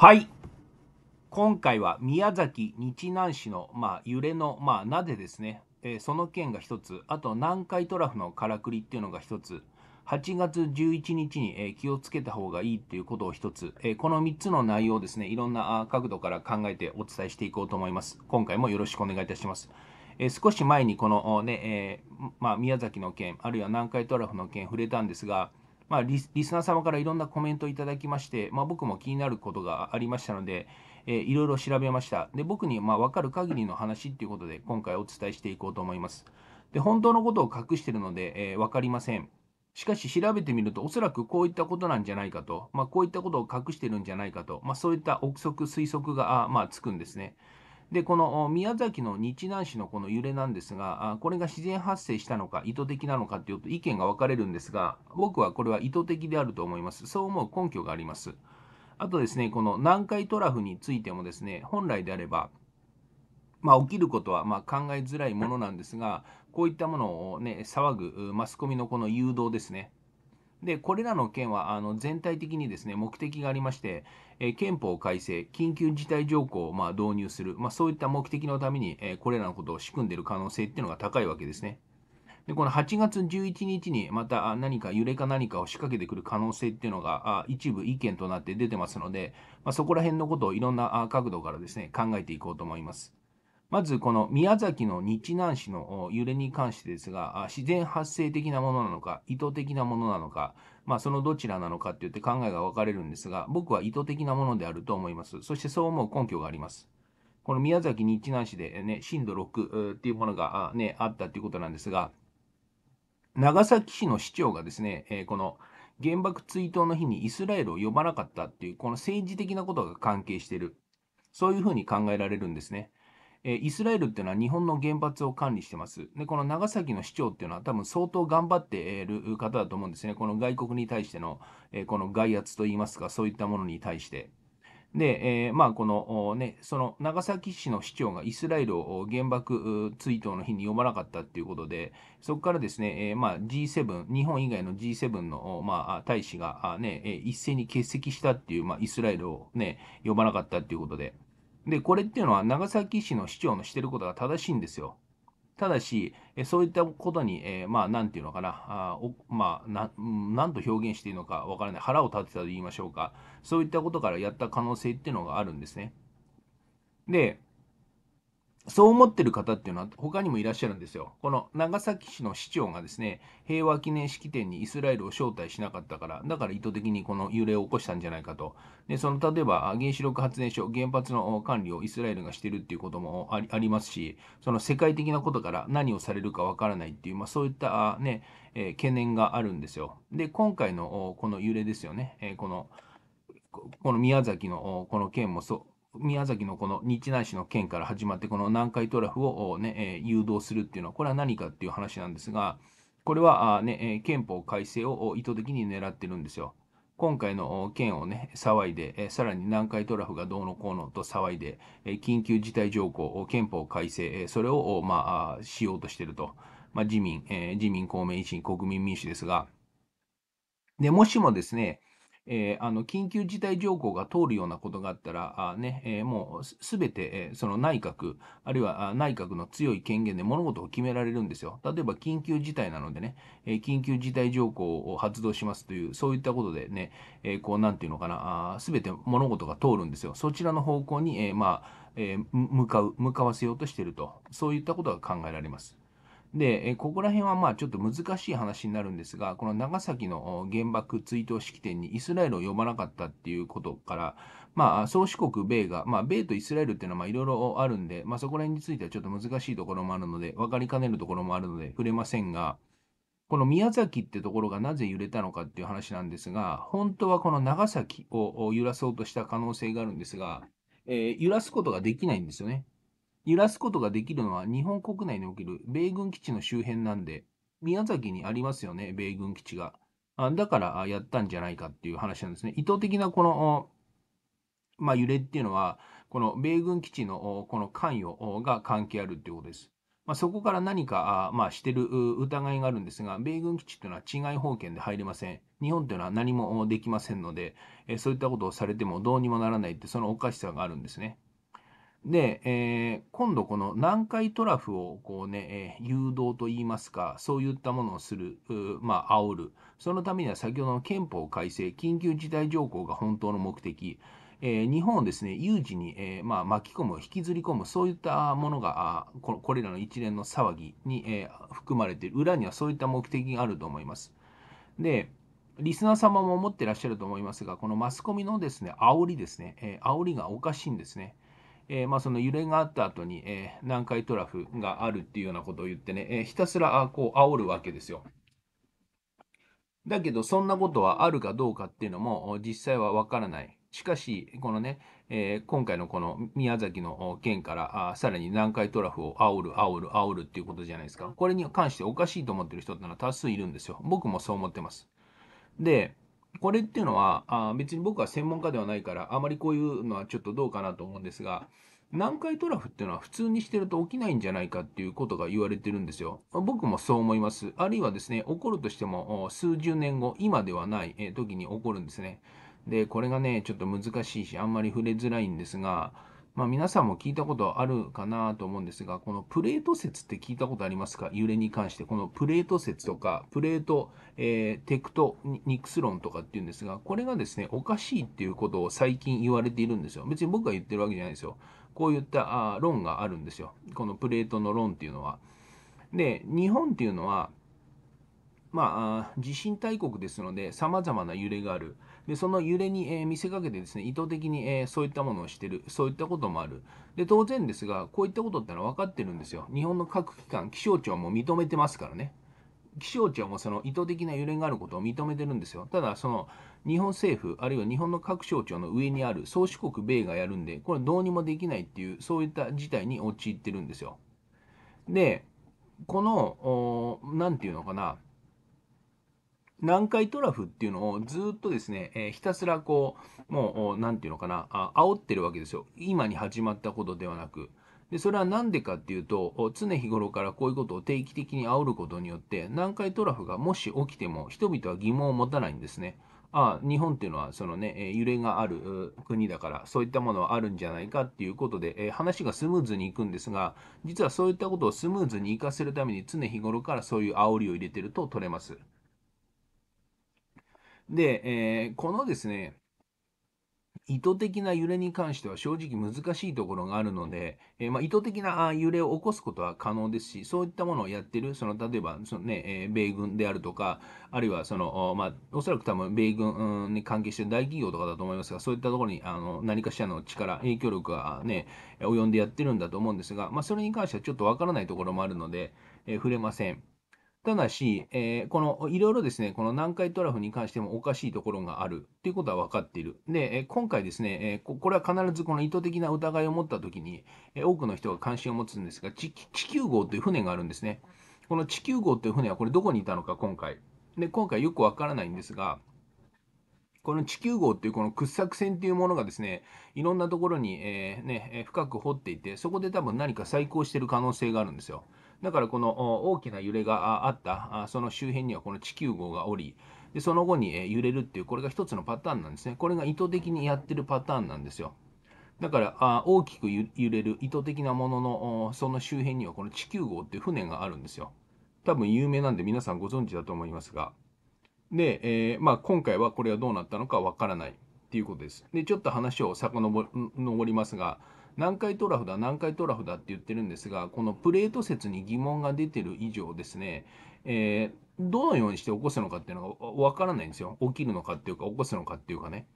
はい。今回は宮崎日南市の、まあ、揺れの、まあ、なぜですね、えー、その件が1つ、あと南海トラフのからくりっていうのが1つ、8月11日に、えー、気をつけた方がいいっていうことを1つ、えー、この3つの内容をですね、いろんな角度から考えてお伝えしていこうと思います。今回もよろしくお願いいたします。え少し前にこのね、えまあ、宮崎の件、あるいは南海トラフの件触れたんですが、まあリ、リスナー様からいろんなコメントをいただきまして、まあ、僕も気になることがありましたので、えー、いろいろ調べました。で、僕にまあ分かる限りの話っていうことで、今回お伝えしていこうと思います。で、本当のことを隠しているので、えー、分かりません。しかし調べてみると、おそらくこういったことなんじゃないかと、まあ、こういったことを隠してるんじゃないかと、まあ、そういった憶測、推測が、まあ、つくんですね。でこの宮崎の日南市のこの揺れなんですが、これが自然発生したのか、意図的なのかというと意見が分かれるんですが、僕はこれは意図的であると思います。そう思う根拠があります。あとですね、この南海トラフについてもですね、本来であれば、まあ、起きることはま考えづらいものなんですが、こういったものを、ね、騒ぐマスコミのこの誘導ですね、でこれらの件はあの全体的にですね目的がありまして、え憲法改正、緊急事態条項をま導入する、まあ、そういった目的のために、えこれらのことを仕組んでいる可能性っていうのが高いわけですね。でこの8月11日にまた何か揺れか何かを仕掛けてくる可能性っていうのが一部意見となって出てますので、まあ、そこら辺のことをいろんな角度からですね考えていこうと思います。まずこの宮崎の日南市の揺れに関してですが、自然発生的なものなのか、意図的なものなのか、まあ、そのどちらなのかっていって考えが分かれるんですが、僕は意図的なものであると思います。そしてそう思う根拠があります。この宮崎日南市で、ね、震度6っていうものが、ね、あったということなんですが、長崎市の市長がですね、この原爆追悼の日にイスラエルを呼ばなかったっていう、この政治的なことが関係している、そういうふうに考えられるんですね。えイスラエルっていうのは日本の原発を管理してます。で、この長崎の市長っていうのは多分相当頑張っている方だと思うんですね。この外国に対しての、えこの外圧といいますか、そういったものに対して。で、えー、まあ、この、ね、その長崎市の市長がイスラエルを原爆追悼の日に呼ばなかったっていうことで、そこからですね、えー、まあ、G7、日本以外の G7 の、まあ、大使が、ね、一斉に欠席したっていう、まあ、イスラエルをね、呼ばなかったっていうことで。で、これっていうのは長崎市の市長のしてることが正しいんですよ。ただし、そういったことに、えー、まあ、なんていうのかな、あまあな、なんと表現していいのかわからない、腹を立てたと言いましょうか、そういったことからやった可能性っていうのがあるんですね。で、そう思ってる方っていうのは他にもいらっしゃるんですよ。この長崎市の市長がですね、平和記念式典にイスラエルを招待しなかったから、だから意図的にこの揺れを起こしたんじゃないかと。で、その例えば原子力発電所、原発の管理をイスラエルがしてるっていうこともありますし、その世界的なことから何をされるかわからないっていう、まあそういったね、え懸念があるんですよ。で、今回のこの揺れですよね、えこの、この宮崎のこの件もそう、宮崎のこの日南市の県から始まって、この南海トラフをね、誘導するっていうのは、これは何かっていう話なんですが、これはね、憲法改正を意図的に狙ってるんですよ。今回の件をね、騒いで、さらに南海トラフがどうのこうのと騒いで、緊急事態条項、憲法改正、それを、まあ、しようとしてると。まあ、自民、自民、公明、維新、国民民主ですが。で、もしもですね、えー、あの緊急事態条項が通るようなことがあったら、あねえー、もうすべて、えー、その内閣、あるいは内閣の強い権限で物事を決められるんですよ。例えば緊急事態なのでね、え緊急事態条項を発動しますという、そういったことでね、えこうなんていうのかな、すべて物事が通るんですよ。そちらの方向に、えまあえ向かう、向かわせようとしていると、そういったことが考えられます。で、ここら辺はまあちょっと難しい話になるんですが、この長崎の原爆追悼式典にイスラエルを呼ばなかったっていうことから、まあ、創始国米が、まあ、米とイスラエルっていうのはいろいろあるんで、まあ、そこら辺についてはちょっと難しいところもあるので、分かりかねるところもあるので触れませんが、この宮崎ってところがなぜ揺れたのかっていう話なんですが、本当はこの長崎を揺らそうとした可能性があるんですが、えー、揺らすことができないんですよね。揺らすことができるのは日本国内における米軍基地の周辺なんで、宮崎にありますよね、米軍基地が。あだからやったんじゃないかっていう話なんですね。意図的なこの、まあ、揺れっていうのは、この米軍基地のこの関与が関係あるっていうことです。まあ、そこから何か、まあ、してる疑いがあるんですが、米軍基地というのは治外法権で入れません。日本というのは何もできませんので、そういったことをされてもどうにもならないって、そのおかしさがあるんですね。で、えー、今度この南海トラフをこうね、えー、誘導といいますか、そういったものをする、まあ、煽る。そのためには先ほどの憲法改正、緊急事態条項が本当の目的。えー、日本をですね、有事に、えまあ、巻き込む、引きずり込む、そういったものが、あこれらの一連の騒ぎに、え含まれている。裏にはそういった目的があると思います。で、リスナー様も思ってらっしゃると思いますが、このマスコミのですね、煽りですね、え煽りがおかしいんですね。えー、まあ、その揺れがあった後に、えー、南海トラフがあるっていうようなことを言ってね、えー、ひたすらこう煽るわけですよ。だけど、そんなことはあるかどうかっていうのも実際はわからない。しかし、このね、えー、今回のこの宮崎の件からあさらに南海トラフを煽る、煽る、煽るっていうことじゃないですか。これに関しておかしいと思ってる人ってのは多数いるんですよ。僕もそう思ってます。で、これっていうのはあ別に僕は専門家ではないからあまりこういうのはちょっとどうかなと思うんですが南海トラフっていうのは普通にしてると起きないんじゃないかっていうことが言われてるんですよ。僕もそう思います。あるいはですね、起こるとしても数十年後、今ではない時に起こるんですね。で、これがね、ちょっと難しいし、あんまり触れづらいんですが、まあ、皆さんも聞いたことあるかなと思うんですが、このプレート説って聞いたことありますか揺れに関して。このプレート説とか、プレート、えー、テクトニクス論とかっていうんですが、これがですね、おかしいっていうことを最近言われているんですよ。別に僕が言ってるわけじゃないですよ。こういったあ論があるんですよ。このプレートの論っていうのは。で、日本っていうのは、まあ、地震大国ですので、様々な揺れがある。でその揺れに、え見せかけてですね意図的に、えそういったものをしてるそういったこともあるで当然ですがこういったことってのは分かってるんですよ日本の各機関気象庁も認めてますからね気象庁もその意図的な揺れがあることを認めてるんですよ。ただ、その日本政府、あるいは日本の各省庁の上にある宗主国米がやるんで、これどうにもできないっていう、そういった事態に陥ってるんですよ。で、この、何て言うのかな、南海トラフっていうのをずっとですね、えー、ひたすらこう、もう、なんていうのかな、あ煽ってるわけですよ。今に始まったことではなく。で、それは何でかっていうと、常日頃からこういうことを定期的に煽ることによって、南海トラフがもし起きても、人々は疑問を持たないんですね。あ日本っていうのはそのね、揺れがある国だから、そういったものはあるんじゃないかっていうことで、話がスムーズにいくんですが、実はそういったことをスムーズに活かせるために常日頃からそういう煽りを入れてると取れます。で、えー、このですね、意図的な揺れに関しては正直難しいところがあるので、えー、まあ、意図的な揺れを起こすことは可能ですし、そういったものをやってる、その例えばそのね、えー、米軍であるとか、あるいはその、まあ、おそらく多分米軍に関係してる大企業とかだと思いますが、そういったところにあの何かしらの力、影響力が、ね、及んでやってるんだと思うんですが、まあ、それに関してはちょっとわからないところもあるので、えー、触れません。ただし、えー、このいろいろですね、この南海トラフに関してもおかしいところがあるということは分かっている。で、え今回ですね、えこれは必ずこの意図的な疑いを持ったときに、え多くの人が関心を持つんですが、地球号という船があるんですね。この地球号という船はこれどこにいたのか、今回。で、今回よく分からないんですが、この地球号っていうこの掘削船というものがですね、いろんなところに、えー、ね、深く掘っていて、そこで多分何か再興してる可能性があるんですよ。だからこの大きな揺れがあったその周辺にはこの地球号がおりでその後に揺れるっていうこれが一つのパターンなんですねこれが意図的にやってるパターンなんですよだからあ大きく揺れる意図的なもののその周辺にはこの地球号っていう船があるんですよ多分有名なんで皆さんご存知だと思いますがで、えー、まあ、今回はこれはどうなったのかわからないっていうことですでちょっと話を遡りますが南海トラフだ南海トラフだって言ってるんですがこのプレート説に疑問が出てる以上ですね、えー、どのようにして起こすのかっていうのがわからないんですよ起きるのかっていうか起こすのかっていうかね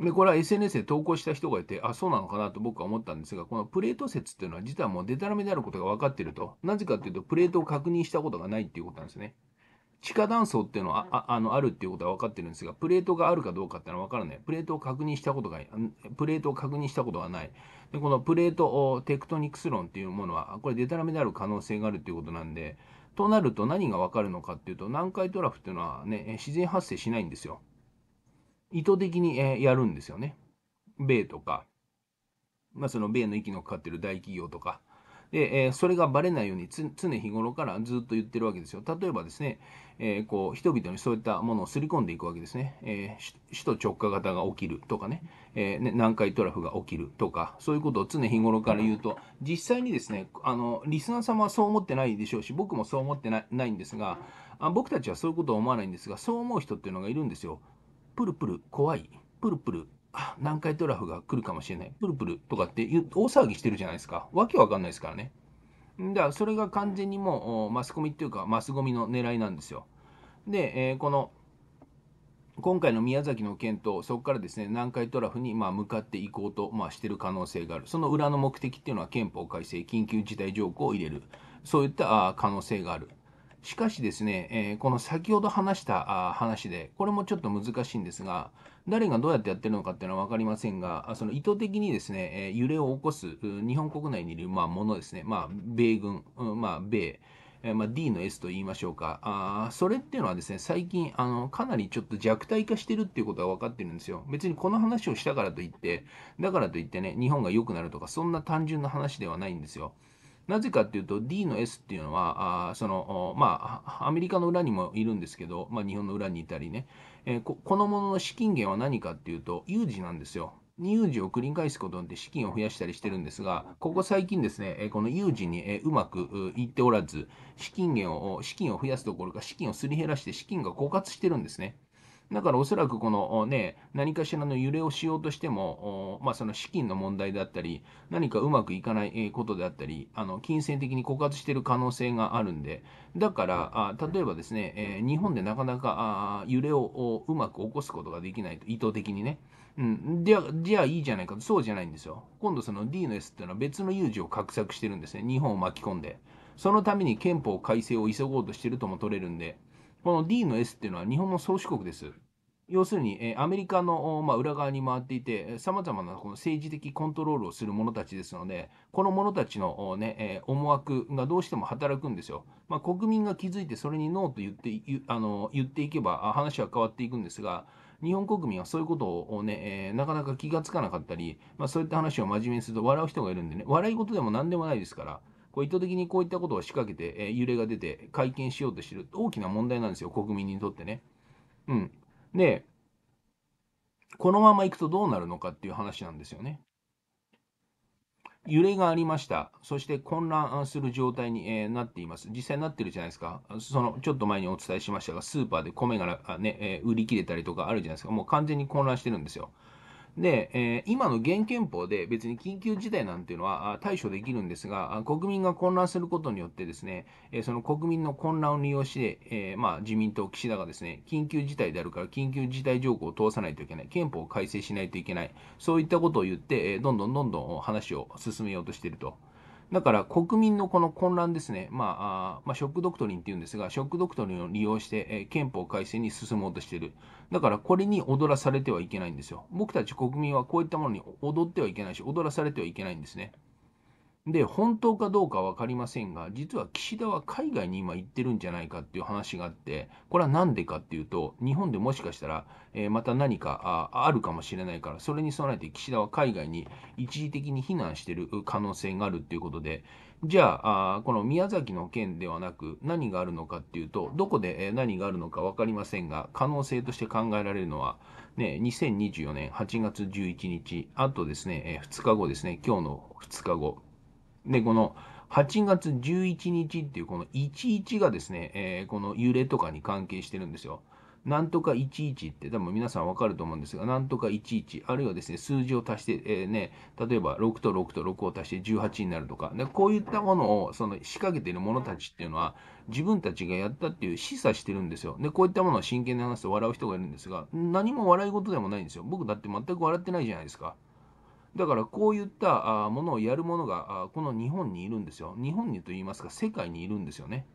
でこれは SNS で投稿した人がいてあそうなのかなと僕は思ったんですがこのプレート説っていうのは実はもうデタラメであることが分かってるとなぜかっていうとプレートを確認したことがないっていうことなんですね。地下断層っていうのはああのあるっていうことは分かってるんですが、プレートがあるかどうかっていうのは分からない。プレートを確認したことがプレートを確認したことはない。でこのプレートテクトニクス論っていうものは、これデタラメである可能性があるっていうことなんで、となると何が分かるのかっていうと、南海トラフっていうのはね、自然発生しないんですよ。意図的にやるんですよね。米とか、まあ、その米の息のかかってる大企業とか、で、えー、それがバレないように常日頃からずっと言ってるわけですよ。例えばですね、えー、こう人々にそういったものを刷り込んでいくわけですね。えー、首都直下型が起きるとかね,、えー、ね、南海トラフが起きるとか、そういうことを常日頃から言うと、実際にですね、あのリスナー様はそう思ってないでしょうし、僕もそう思ってないんですがあ、僕たちはそういうことを思わないんですが、そう思う人っていうのがいるんですよ。プルプル怖い、プルプルあ、南海トラフが来るかもしれない、プルプルとかって大騒ぎしてるじゃないですか。わけわかんないですからね。だからそれが完全にもうマスコミっていうかマスゴミの狙いなんですよ。で、えー、この今回の宮崎の件とそこからですね南海トラフにま向かっていこうとましてる可能性があるその裏の目的っていうのは憲法改正緊急事態条項を入れるそういった可能性があるしかしですね、えー、この先ほど話した話で、これもちょっと難しいんですが、誰がどうやってやってるのかっていうのは分かりませんが、その意図的にですね、えー、揺れを起こす日本国内にいる、まあ、ものですね、まあ、米軍、まあ、米、まあ、D の S と言いましょうかあそれっていうのはですね最近あのかなりちょっと弱体化してるっていうことが分かってるんですよ別にこの話をしたからといってだからといってね日本が良くなるとかそんな単純な話ではないんですよなぜかっていうと D の S っていうのはあそのまあアメリカの裏にもいるんですけど、まあ、日本の裏にいたりね、えー、このものの資金源は何かっていうと有事なんですよ。有事を繰り返すことで資金を増やしたりしてるんですが、ここ最近ですね、この有事にうまくいっておらず、資金源を、資金を増やすどころか資金をすり減らして資金が枯渇してるんですね。だからおそらくこのね、何かしらの揺れをしようとしても、まあ、その資金の問題であったり、何かうまくいかないことであったり、あの金銭的に枯渇している可能性があるんで、だから、あ例えばですね、え日本でなかなかあ揺れをうまく起こすことができないと、意図的にね。うん、じゃじゃあいいじゃないかと、そうじゃないんですよ。今度その D の S っていうのは別の有事を画策してるんですね。日本を巻き込んで。そのために憲法改正を急ごうとしてるとも取れるんで、この D の S っていうのは日本の宗主国です。要するに、えアメリカの、まあ、裏側に回っていて、さまざまなこの政治的コントロールをする者たちですので、この者たちの、ねえ思惑がどうしても働くんですよ。まあ、国民が気づいて、それにノーと言ってあの言っていけば話は変わっていくんですが、日本国民はそういうことをね、えー、なかなか気がつかなかったり、まあ、そういった話を真面目にすると笑う人がいるんでね、笑い事でも何でもないですから、こう意図的にこういったことを仕掛けて、えー、揺れが出て、会見しようとしてる、大きな問題なんですよ、国民にとってね。うん。で、このまま行くとどうなるのかっていう話なんですよね。揺れがありました。そして混乱する状態に、えー、なっています。実際になってるじゃないですか。その、ちょっと前にお伝えしましたが、スーパーで米がね、えー、売り切れたりとかあるじゃないですか。もう完全に混乱してるんですよ。で、えー、今の現憲法で別に緊急事態なんていうのは対処できるんですが、国民が混乱することによってですね、えその国民の混乱を利用して、えー、まあ、自民党、岸田がですね、緊急事態であるから緊急事態条項を通さないといけない、憲法を改正しないといけない、そういったことを言って、えどんどんどんどん話を進めようとしていると。だから国民のこの混乱ですね、まあ、まあ、ショックドクトリンっていうんですが、ショックドクトリンを利用して、え憲法改正に進もうとしている。だからこれに踊らされてはいけないんですよ。僕たち国民はこういったものに踊ってはいけないし、踊らされてはいけないんですね。で、本当かどうか分かりませんが、実は岸田は海外に今行ってるんじゃないかっていう話があって、これは何でかっていうと、日本でもしかしたら、えー、また何かああるかもしれないから、それに備えて岸田は海外に一時的に避難してる可能性があるっていうことで、じゃあ、あこの宮崎の件ではなく、何があるのかっていうと、どこで何があるのか分かりませんが、可能性として考えられるのは、ね、2024年8月11日、あとですね、2日後ですね、今日の2日後。で、この8月11日っていうこの11がですね、えー、この揺れとかに関係してるんですよ。なんとか11って多分皆さんわかると思うんですが、なんとか11、あるいはですね、数字を足して、えー、ね、例えば6と6と6を足して18になるとか、でこういったものをその仕掛けている者たちっていうのは、自分たちがやったっていう示唆してるんですよ。で、こういったものを真剣に話すと笑う人がいるんですが、何も笑い事でもないんですよ。僕だって全く笑ってないじゃないですか。だからこういったものをやるものがこの日本にいるんですよ。日本にといいますか世界にいるんですよね。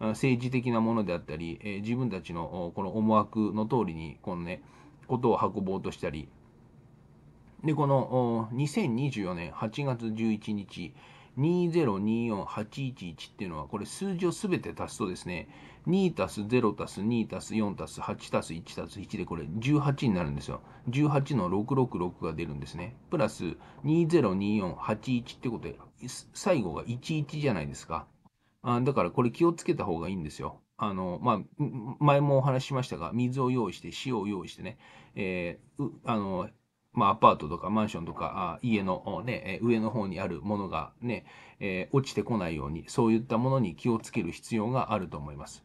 政治的なものであったり、え自分たちのこの思惑の通りにこの、ね、ことを運ぼうとしたりでこの2024年8月11日2024-811っていうのはこれ数字を全て足すとですね2たす0たす2たす4たす8たす1たす1でこれ18になるんですよ。18の666が出るんですね。プラス202481ってことで、最後が11じゃないですか。あだからこれ気をつけた方がいいんですよ。あの、まあ、前もお話ししましたが、水を用意して、塩を用意してね、えー、あの、まあ、アパートとかマンションとか、あ家の、ね、上の方にあるものがね、えー、落ちてこないように、そういったものに気をつける必要があると思います。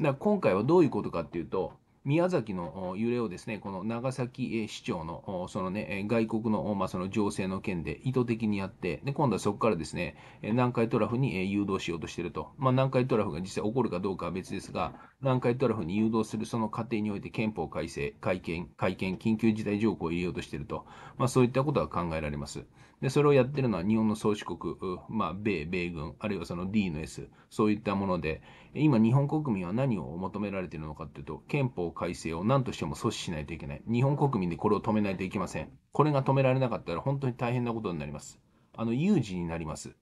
だ今回はどういうことかっていうと、宮崎の揺れをですね、この長崎市長の、そのね、外国の、まあ、その情勢の件で意図的にやって、で、今度はそこからですね、南海トラフに誘導しようとしていると。まあ、南海トラフが実際起こるかどうかは別ですが、南海トラフに誘導するその過程において憲法改正、改憲、改憲、緊急事態条項を入れようとしていると。まあ、そういったことが考えられます。でそれをやってるのは日本の宗主国、まあ、米、米軍、あるいはその d の s そういったもので、今、日本国民は何を求められているのかというと、憲法改正を何としても阻止しないといけない。日本国民でこれを止めないといけません。これが止められなかったら本当に大変なことになります。あの、有事になります。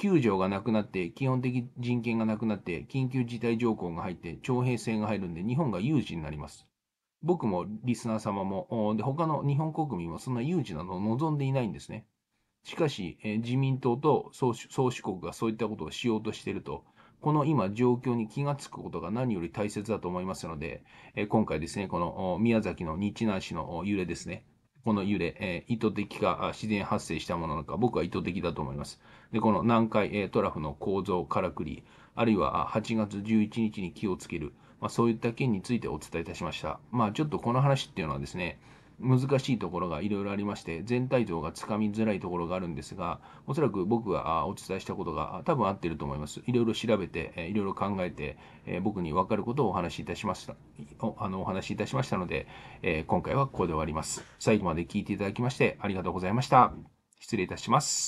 9条がなくなって、基本的人権がなくなって、緊急事態条項が入って、徴兵制が入るんで、日本が有事になります。僕もリスナー様も、で他の日本国民もそんな有事なのを望んでいないんですね。しかし、え自民党と宗主国がそういったことをしようとしていると、この今状況に気がつくことが何より大切だと思いますので、え今回ですね、この宮崎の日南市の揺れですね、この揺れ、え意図的か自然発生したものなのか、僕は意図的だと思います。で、この南海、えトラフの構造からくり、あるいは8月11日に気をつける、まあ、そういった件についてお伝えいたしました。まあ、ちょっとこの話っていうのはですね、難しいところがいろいろありまして、全体像がつかみづらいところがあるんですが、おそらく僕がお伝えしたことが多分合ってると思います。いろいろ調べて、いろいろ考えて、僕に分かることをお話しいたしました、あのお話しいたしましたので、今回はここで終わります。最後まで聞いていただきましてありがとうございました。失礼いたします。